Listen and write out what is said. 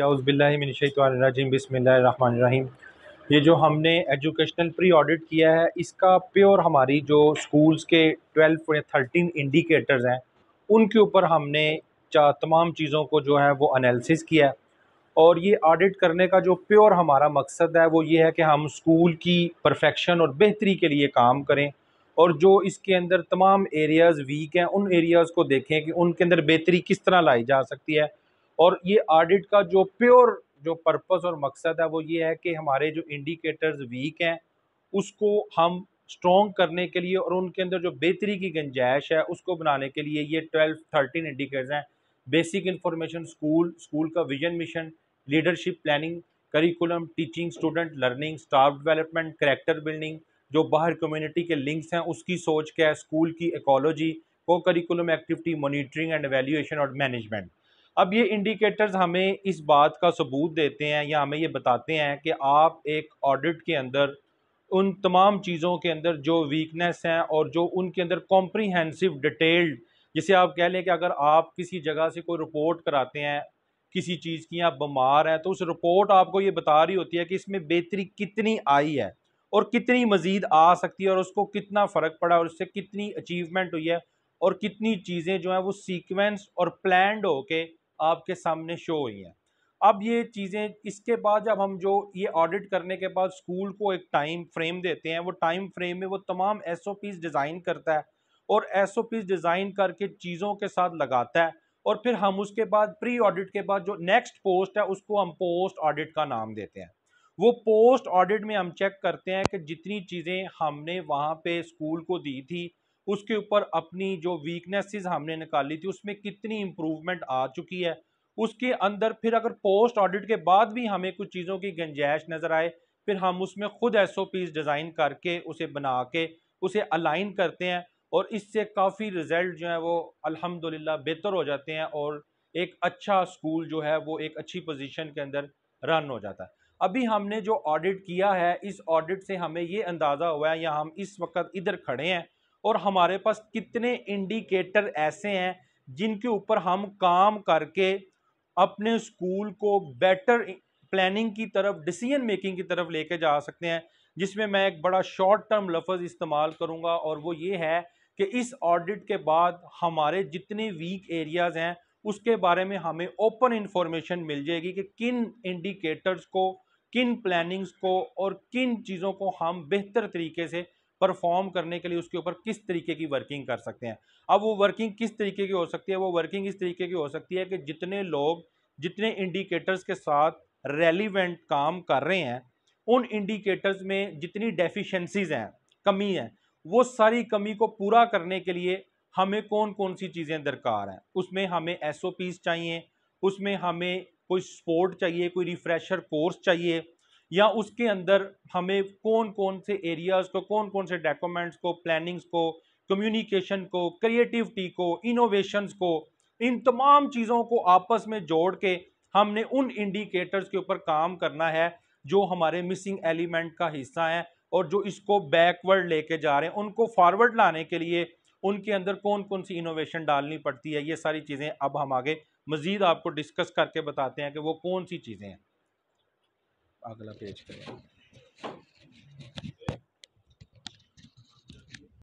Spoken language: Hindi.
याउज़बिल्लिमिनशातरजीम बसमीम ये जो हमने एजुकेशनल प्री ऑडिट किया है इसका प्योर हमारी जो स्कूल्स के ट्वेल्व या थर्टीन इंडिकेटर्स हैं उनके ऊपर हमने तमाम चीज़ों को जो है वो एनालिसिस किया है और ये ऑडिट करने का जो प्योर हमारा मकसद है वो ये है कि हम स्कूल की परफेक्शन और बेहतरी के लिए काम करें और जो इसके अंदर तमाम एरियाज़ वीक हैं उन एरियाज़ को देखें कि उनके अंदर बेहतरी किस तरह लाई जा सकती है और ये ऑडिट का जो प्योर जो पर्पस और मकसद है वो ये है कि हमारे जो इंडिकेटर्स वीक हैं उसको हम स्ट्रॉन्ग करने के लिए और उनके अंदर जो बेहतरी की गंजाइश है उसको बनाने के लिए ये ट्वेल्व थर्टीन इंडिकेटर्स हैं बेसिक इन्फॉर्मेशन स्कूल स्कूल का vision mission leadership planning curriculum teaching student learning staff development character building जो बाहर कम्युनिटी के लिंक्स हैं उसकी सोच क्या है स्कूल की इकोलॉजी को curriculum activity monitoring and valuation और मैनेजमेंट अब ये इंडिकेटर्स हमें इस बात का सबूत देते हैं या हमें ये बताते हैं कि आप एक ऑडिट के अंदर उन तमाम चीज़ों के अंदर जो वीकनेस हैं और जो उनके अंदर कॉम्प्रीहेंसिव डिटेल्ड जिसे आप कह लें कि अगर आप किसी जगह से कोई रिपोर्ट कराते हैं किसी चीज़ की आप बीमार हैं तो उस रिपोर्ट आपको ये बता रही होती है कि इसमें बेहतरी कितनी आई है और कितनी मज़ीद आ सकती है और उसको कितना फ़र्क पड़ा और उससे कितनी अचीवमेंट हुई है और कितनी चीज़ें जो हैं वो सीक्वेंस और प्लान्ड होके आपके सामने शो हुई हैं अब ये चीज़ें इसके बाद जब हम जो ये ऑडिट करने के बाद स्कूल को एक टाइम फ्रेम देते हैं वो टाइम फ्रेम में वो तमाम एस डिज़ाइन करता है और एस डिज़ाइन करके चीज़ों के साथ लगाता है और फिर हम उसके बाद प्री ऑडिट के बाद जो नेक्स्ट पोस्ट है उसको हम पोस्ट ऑडिट का नाम देते हैं वो पोस्ट ऑडिट में हम चेक करते हैं कि जितनी चीज़ें हमने वहाँ पे स्कूल को दी थी उसके ऊपर अपनी जो वीकनेसेस हमने निकाली थी उसमें कितनी इम्प्रूवमेंट आ चुकी है उसके अंदर फिर अगर पोस्ट ऑडिट के बाद भी हमें कुछ चीज़ों की गंजाइश नज़र आए फिर हम उसमें खुद एस ओ पीज डिज़ाइन करके उसे बना के उसे अलाइन करते हैं और इससे काफ़ी रिज़ल्ट जो है वो अल्हम्दुलिल्लाह बेहतर हो जाते हैं और एक अच्छा स्कूल जो है वो एक अच्छी पोजीशन के अंदर रन हो जाता है अभी हमने जो ऑडिट किया है इस ऑडिट से हमें ये अंदाज़ा हुआ है या हम इस वक्त इधर खड़े हैं और हमारे पास कितने इंडिकेटर ऐसे हैं जिनके ऊपर हम काम करके अपने स्कूल को बेटर प्लानिंग की तरफ डिसीजन मेकिंग की तरफ लेके जा सकते हैं जिसमें मैं एक बड़ा शॉर्ट टर्म लफज इस्तेमाल करूँगा और वो ये है कि इस ऑडिट के बाद हमारे जितने वीक एरियाज़ हैं उसके बारे में हमें ओपन इंफॉर्मेशन मिल जाएगी कि किन इंडिकेटर्स को किन प्लानिंग्स को और किन चीज़ों को हम बेहतर तरीके से परफॉर्म करने के लिए उसके ऊपर किस तरीके की वर्किंग कर सकते हैं अब वो वर्किंग किस तरीके की हो सकती है वो वर्किंग इस तरीके की हो सकती है कि जितने लोग जितने इंडिकेटर्स के साथ रेलिवेंट काम कर रहे हैं उन इंडिकेटर्स में जितनी डेफिशेंसीज हैं कमी है वो सारी कमी को पूरा करने के लिए हमें कौन कौन सी चीज़ें दरकार हैं उसमें हमें एस चाहिए उसमें हमें कोई सपोर्ट चाहिए कोई रिफ्रेशर कोर्स चाहिए या उसके अंदर हमें कौन कौन से एरियाज को कौन कौन से डॉक्यूमेंट्स को प्लानिंग्स को कम्युनिकेशन को क्रिएटिविटी को इनोवेशंस को इन तमाम चीज़ों को आपस में जोड़ के हमने उन इंडिकेटर्स के ऊपर काम करना है जो हमारे मिसिंग एलिमेंट का हिस्सा हैं और जो इसको बैकवर्ड लेके जा रहे हैं उनको फॉरवर्ड लाने के लिए उनके अंदर कौन कौन सी इनोवेशन डालनी पड़ती है ये सारी चीज़ें अब हम आगे मज़ीद आपको डिस्कस करके बताते हैं कि वो कौन सी चीज़ें हैं अगला पेज करें